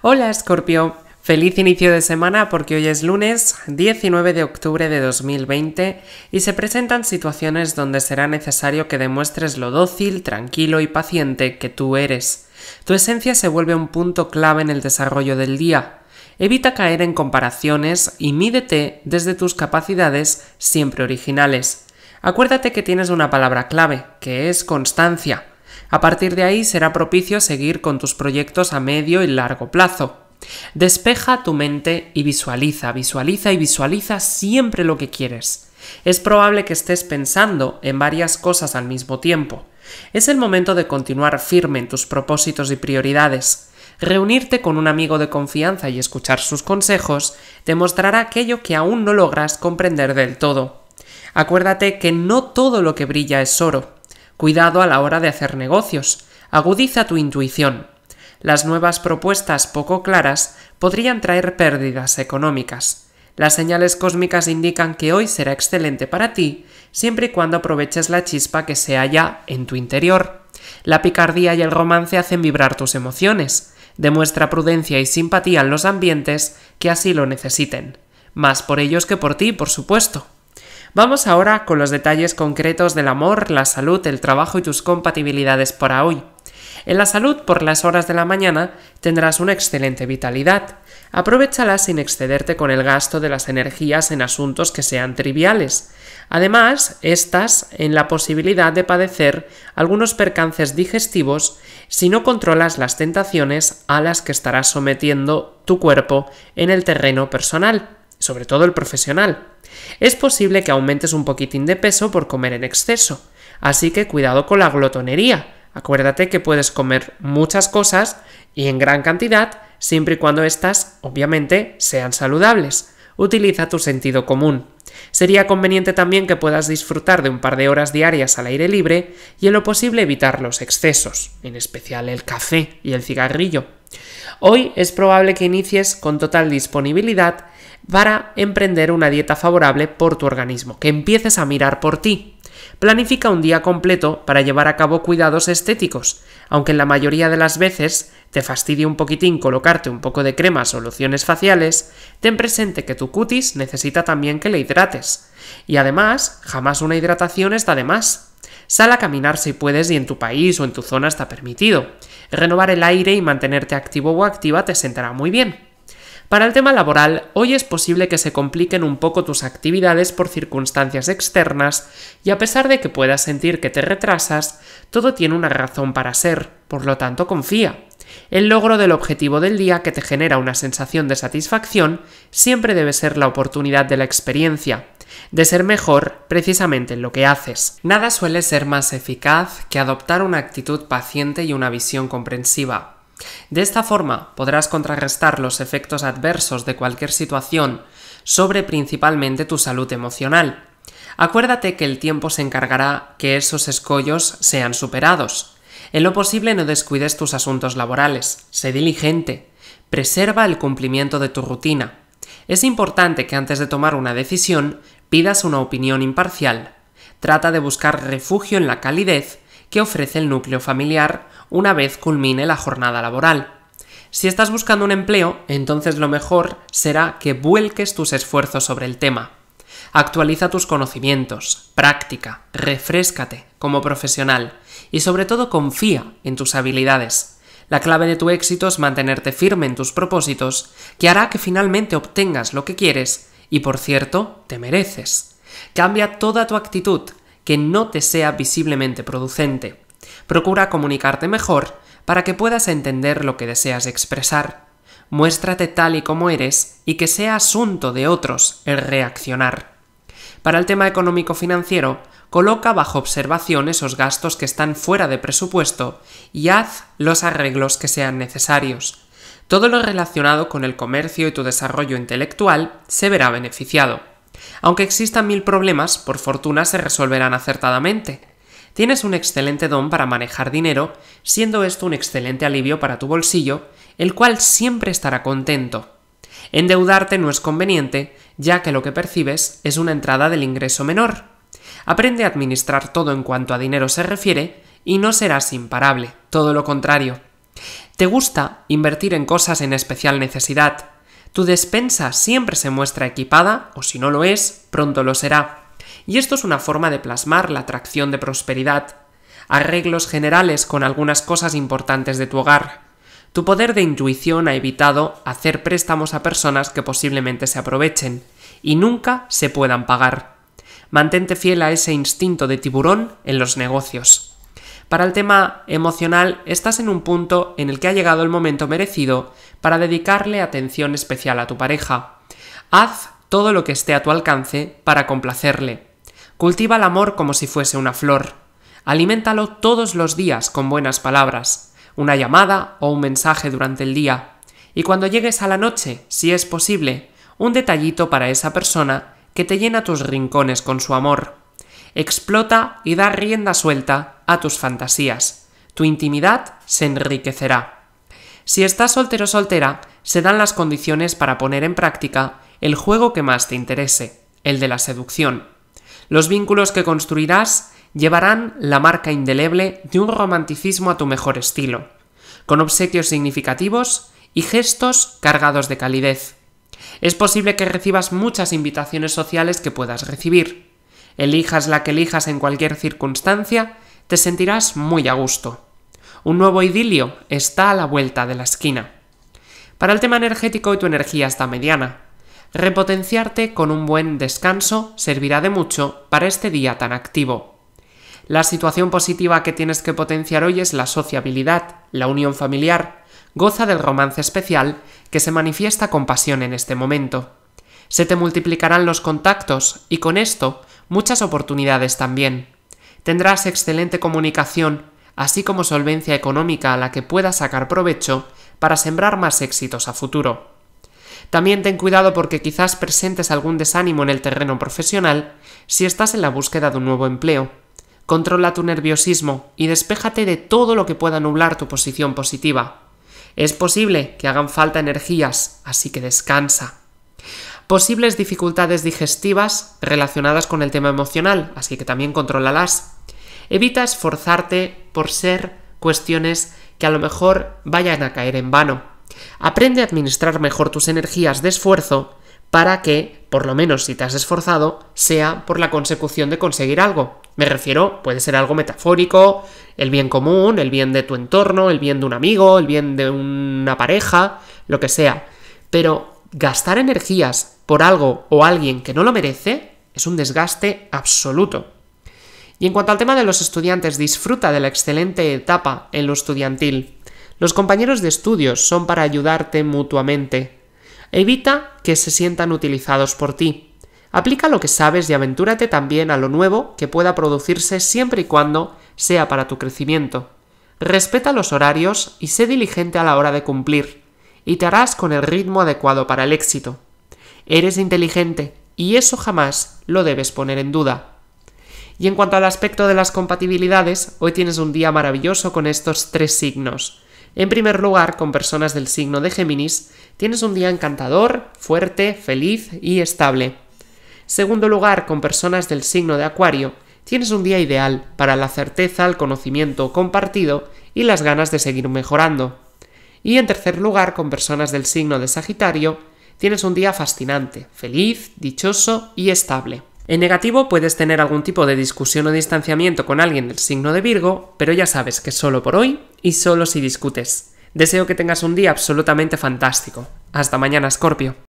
Hola Scorpio, feliz inicio de semana porque hoy es lunes 19 de octubre de 2020 y se presentan situaciones donde será necesario que demuestres lo dócil, tranquilo y paciente que tú eres. Tu esencia se vuelve un punto clave en el desarrollo del día. Evita caer en comparaciones y mídete desde tus capacidades siempre originales. Acuérdate que tienes una palabra clave, que es constancia. A partir de ahí será propicio seguir con tus proyectos a medio y largo plazo. Despeja tu mente y visualiza, visualiza y visualiza siempre lo que quieres. Es probable que estés pensando en varias cosas al mismo tiempo. Es el momento de continuar firme en tus propósitos y prioridades. Reunirte con un amigo de confianza y escuchar sus consejos te mostrará aquello que aún no logras comprender del todo. Acuérdate que no todo lo que brilla es oro. Cuidado a la hora de hacer negocios. Agudiza tu intuición. Las nuevas propuestas poco claras podrían traer pérdidas económicas. Las señales cósmicas indican que hoy será excelente para ti, siempre y cuando aproveches la chispa que se halla en tu interior. La picardía y el romance hacen vibrar tus emociones. Demuestra prudencia y simpatía en los ambientes que así lo necesiten. Más por ellos que por ti, por supuesto. Vamos ahora con los detalles concretos del amor, la salud, el trabajo y tus compatibilidades para hoy. En la salud, por las horas de la mañana, tendrás una excelente vitalidad. Aprovechala sin excederte con el gasto de las energías en asuntos que sean triviales. Además, estás en la posibilidad de padecer algunos percances digestivos si no controlas las tentaciones a las que estarás sometiendo tu cuerpo en el terreno personal sobre todo el profesional. Es posible que aumentes un poquitín de peso por comer en exceso, así que cuidado con la glotonería. Acuérdate que puedes comer muchas cosas y en gran cantidad, siempre y cuando éstas, obviamente, sean saludables. Utiliza tu sentido común. Sería conveniente también que puedas disfrutar de un par de horas diarias al aire libre y en lo posible evitar los excesos, en especial el café y el cigarrillo. Hoy es probable que inicies con total disponibilidad para emprender una dieta favorable por tu organismo, que empieces a mirar por ti. Planifica un día completo para llevar a cabo cuidados estéticos, aunque en la mayoría de las veces te fastidie un poquitín colocarte un poco de crema o lociones faciales, ten presente que tu cutis necesita también que le hidrates. Y además, jamás una hidratación está de más. Sal a caminar si puedes y en tu país o en tu zona está permitido. Renovar el aire y mantenerte activo o activa te sentará muy bien. Para el tema laboral, hoy es posible que se compliquen un poco tus actividades por circunstancias externas y a pesar de que puedas sentir que te retrasas, todo tiene una razón para ser, por lo tanto confía. El logro del objetivo del día que te genera una sensación de satisfacción siempre debe ser la oportunidad de la experiencia, de ser mejor precisamente en lo que haces. Nada suele ser más eficaz que adoptar una actitud paciente y una visión comprensiva. De esta forma podrás contrarrestar los efectos adversos de cualquier situación sobre principalmente tu salud emocional. Acuérdate que el tiempo se encargará que esos escollos sean superados. En lo posible no descuides tus asuntos laborales, sé diligente, preserva el cumplimiento de tu rutina. Es importante que antes de tomar una decisión pidas una opinión imparcial. Trata de buscar refugio en la calidez que ofrece el núcleo familiar una vez culmine la jornada laboral. Si estás buscando un empleo, entonces lo mejor será que vuelques tus esfuerzos sobre el tema. Actualiza tus conocimientos, práctica, refrescate como profesional y sobre todo confía en tus habilidades. La clave de tu éxito es mantenerte firme en tus propósitos, que hará que finalmente obtengas lo que quieres y, por cierto, te mereces. Cambia toda tu actitud, que no te sea visiblemente producente. Procura comunicarte mejor para que puedas entender lo que deseas expresar. Muéstrate tal y como eres y que sea asunto de otros el reaccionar. Para el tema económico-financiero, coloca bajo observación esos gastos que están fuera de presupuesto y haz los arreglos que sean necesarios. Todo lo relacionado con el comercio y tu desarrollo intelectual se verá beneficiado. Aunque existan mil problemas, por fortuna se resolverán acertadamente. Tienes un excelente don para manejar dinero, siendo esto un excelente alivio para tu bolsillo, el cual siempre estará contento. Endeudarte no es conveniente, ya que lo que percibes es una entrada del ingreso menor. Aprende a administrar todo en cuanto a dinero se refiere y no serás imparable, todo lo contrario. Te gusta invertir en cosas en especial necesidad, tu despensa siempre se muestra equipada, o si no lo es, pronto lo será. Y esto es una forma de plasmar la atracción de prosperidad. Arreglos generales con algunas cosas importantes de tu hogar. Tu poder de intuición ha evitado hacer préstamos a personas que posiblemente se aprovechen y nunca se puedan pagar. Mantente fiel a ese instinto de tiburón en los negocios. Para el tema emocional estás en un punto en el que ha llegado el momento merecido para dedicarle atención especial a tu pareja. Haz todo lo que esté a tu alcance para complacerle. Cultiva el amor como si fuese una flor. Aliméntalo todos los días con buenas palabras, una llamada o un mensaje durante el día. Y cuando llegues a la noche, si es posible, un detallito para esa persona que te llena tus rincones con su amor. Explota y da rienda suelta a tus fantasías. Tu intimidad se enriquecerá. Si estás soltero o soltera, se dan las condiciones para poner en práctica el juego que más te interese, el de la seducción. Los vínculos que construirás llevarán la marca indeleble de un romanticismo a tu mejor estilo, con obsequios significativos y gestos cargados de calidez. Es posible que recibas muchas invitaciones sociales que puedas recibir, elijas la que elijas en cualquier circunstancia, te sentirás muy a gusto. Un nuevo idilio está a la vuelta de la esquina. Para el tema energético y tu energía está mediana. Repotenciarte con un buen descanso servirá de mucho para este día tan activo. La situación positiva que tienes que potenciar hoy es la sociabilidad, la unión familiar, goza del romance especial que se manifiesta con pasión en este momento. Se te multiplicarán los contactos y con esto muchas oportunidades también. Tendrás excelente comunicación, así como solvencia económica a la que puedas sacar provecho para sembrar más éxitos a futuro. También ten cuidado porque quizás presentes algún desánimo en el terreno profesional si estás en la búsqueda de un nuevo empleo. Controla tu nerviosismo y despéjate de todo lo que pueda nublar tu posición positiva. Es posible que hagan falta energías, así que descansa. Posibles dificultades digestivas relacionadas con el tema emocional, así que también controlalas. Evita esforzarte por ser cuestiones que a lo mejor vayan a caer en vano. Aprende a administrar mejor tus energías de esfuerzo para que, por lo menos si te has esforzado, sea por la consecución de conseguir algo. Me refiero, puede ser algo metafórico, el bien común, el bien de tu entorno, el bien de un amigo, el bien de una pareja, lo que sea. Pero gastar energías por algo o alguien que no lo merece, es un desgaste absoluto. Y en cuanto al tema de los estudiantes, disfruta de la excelente etapa en lo estudiantil. Los compañeros de estudios son para ayudarte mutuamente. Evita que se sientan utilizados por ti. Aplica lo que sabes y aventúrate también a lo nuevo que pueda producirse siempre y cuando sea para tu crecimiento. Respeta los horarios y sé diligente a la hora de cumplir, y te harás con el ritmo adecuado para el éxito. Eres inteligente y eso jamás lo debes poner en duda. Y en cuanto al aspecto de las compatibilidades, hoy tienes un día maravilloso con estos tres signos. En primer lugar, con personas del signo de Géminis, tienes un día encantador, fuerte, feliz y estable. Segundo lugar, con personas del signo de Acuario, tienes un día ideal para la certeza, el conocimiento compartido y las ganas de seguir mejorando. Y en tercer lugar, con personas del signo de Sagitario, tienes un día fascinante, feliz, dichoso y estable. En negativo puedes tener algún tipo de discusión o distanciamiento con alguien del signo de Virgo, pero ya sabes que solo por hoy y solo si discutes. Deseo que tengas un día absolutamente fantástico. Hasta mañana, Scorpio.